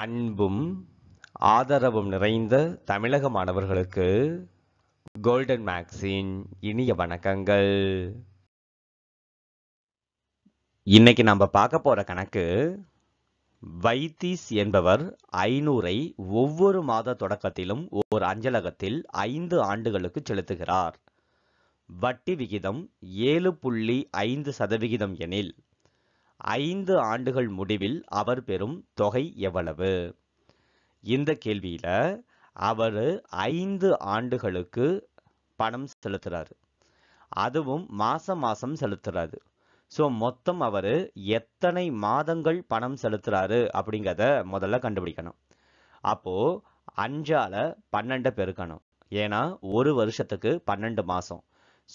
அன்பும் ஆதரவும் நிறைந்த தமிழக மாணவர்களுக்கு கோல்டன் மேக்ஸின் இனிய வணக்கங்கள் இன்னைக்கு நம்ம பார்க்க போற கணக்கு வைத்தீஸ் என்பவர் ஐநூறை ஒவ்வொரு மாத தொடக்கத்திலும் ஓர் அஞ்சலகத்தில் ஐந்து ஆண்டுகளுக்கு செலுத்துகிறார் வட்டி விகிதம் ஏழு புள்ளி ஐந்து சதவிகிதம் எனில் ஐந்து ஆண்டுகள் முடிவில் அவர் பெறும் தொகை எவ்வளவு இந்த கேள்வியில் அவர் ஐந்து ஆண்டுகளுக்கு பணம் செலுத்துகிறாரு அதுவும் மாதம் மாதம் செலுத்துறாரு ஸோ மொத்தம் அவர் எத்தனை மாதங்கள் பணம் செலுத்துறாரு அப்படிங்கிறத முதல்ல கண்டுபிடிக்கணும் அப்போது அஞ்சால் பன்னெண்டை பெருக்கணும் ஏன்னா ஒரு வருஷத்துக்கு பன்னெண்டு மாதம்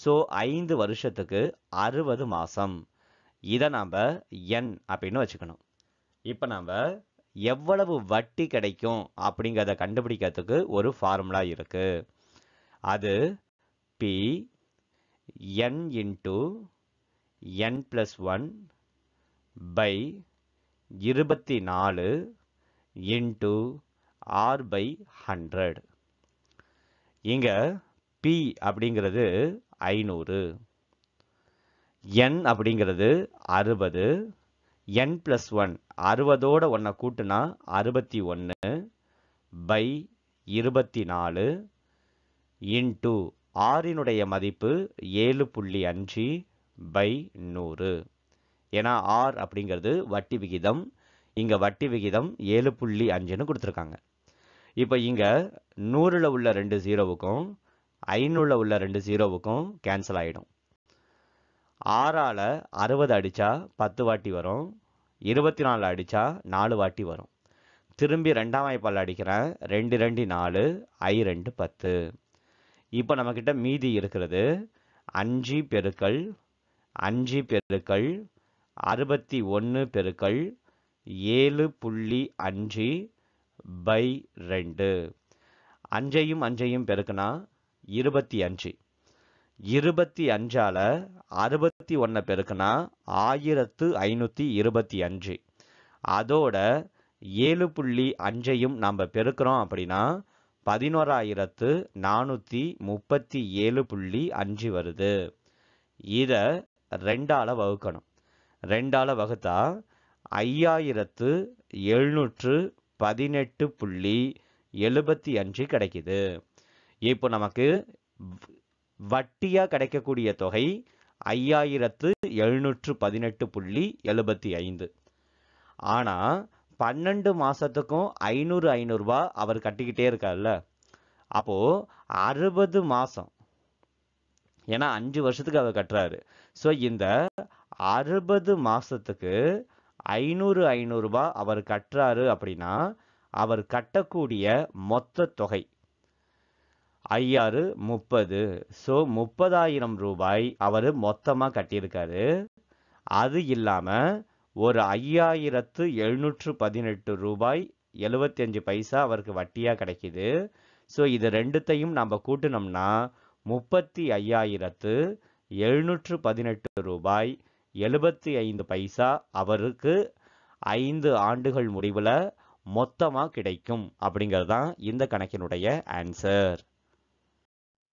ஸோ ஐந்து வருஷத்துக்கு அறுபது மாதம் இதை நாம் என் அப்படின்னு வச்சுக்கணும் இப்போ நாம் எவ்வளவு வட்டி கிடைக்கும் அப்படிங்கிறத கண்டுபிடிக்கிறதுக்கு ஒரு ஃபார்முலா இருக்குது அது P N into N plus one by இருபத்தி நாலு இன்டு ஆர் பை ஹண்ட்ரட் இங்கே பி அப்படிங்கிறது ஐநூறு என் அப்படிங்கிறது அறுபது என் ப்ளஸ் ஒன் அறுபதோட ஒன்றை கூட்டுனா அறுபத்தி ஒன்று பை இருபத்தி நாலு இன்டு ஆறினுடைய மதிப்பு ஏழு புள்ளி அஞ்சு பை நூறு ஏன்னா ஆர் அப்படிங்கிறது வட்டி விகிதம் இங்கே வட்டி விகிதம் ஏழு புள்ளி அஞ்சுன்னு கொடுத்துருக்காங்க இப்போ இங்கே நூறில் உள்ள ரெண்டு ஜீரோவுக்கும் ஐநூறில் உள்ள ரெண்டு ஜீரோவுக்கும் கேன்சல் ஆகிடும் ஆறால் அறுபது அடித்தா பத்து வாட்டி வரும் இருபத்தி நாலு அடித்தா நாலு வாட்டி வரும் திரும்பி ரெண்டாம் வாய்ப்பால் அடிக்கிறேன் ரெண்டு ரெண்டு நாலு ஐ ரெண்டு பத்து இப்போ நம்மக்கிட்ட மீதி இருக்கிறது அஞ்சு பெருக்கள் அஞ்சு பெருக்கள் அறுபத்தி ஒன்று பெருக்கள் ஏழு புள்ளி அஞ்சு பை ரெண்டு அஞ்சையும் அஞ்சையும் பெருக்குனா இருபத்தி அஞ்சு இருபத்தி அஞ்சால் அறுபத்தி ஒன்ன பெருக்குனா ஆயிரத்து ஐநூற்றி இருபத்தி அஞ்சு அதோட ஏழு புள்ளி அஞ்சையும் நாம் பெருக்கிறோம் அப்படின்னா பதினோராயிரத்து நானூற்றி முப்பத்தி ஏழு புள்ளி அஞ்சு வருது இதை ரெண்டால் வகுக்கணும் ரெண்டால் வகுத்தா ஐயாயிரத்து எழுநூற்று பதினெட்டு புள்ளி எழுபத்தி அஞ்சு கிடைக்குது இப்போ நமக்கு வட்டியாக கிடைக்கக்கூடிய தொகை ஐயாயிரத்து எழுநூற்று பதினெட்டு புள்ளி எழுபத்தி ஐந்து ஆனால் பன்னெண்டு மாதத்துக்கும் ஐநூறு ஐநூறுரூபா அவர் கட்டிக்கிட்டே இருக்கார்ல அப்போது அறுபது மாதம் ஏன்னா அஞ்சு வருஷத்துக்கு அவர் கட்டுறாரு ஸோ இந்த அறுபது மாதத்துக்கு ஐநூறு ஐநூறுரூபா அவர் கட்டுறாரு அப்படின்னா அவர் கட்டக்கூடிய மொத்த தொகை ஐயாறு முப்பது ஸோ முப்பதாயிரம் ரூபாய் அவர் மொத்தமாக கட்டியிருக்காரு அது இல்லாமல் ஒரு ஐயாயிரத்து எழுநூற்று பதினெட்டு ரூபாய் எழுபத்தஞ்சு பைசா அவருக்கு வட்டியாக கிடைக்கிது ஸோ இது ரெண்டுத்தையும் நம்ம கூட்டினோம்னா முப்பத்தி ஐயாயிரத்து எழுநூற்று பதினெட்டு ரூபாய் எழுபத்தி ஐந்து பைசா அவருக்கு ஐந்து ஆண்டுகள் முடிவில் மொத்தமாக கிடைக்கும் அப்படிங்கிறது தான் இந்த கணக்கினுடைய ஆன்சர்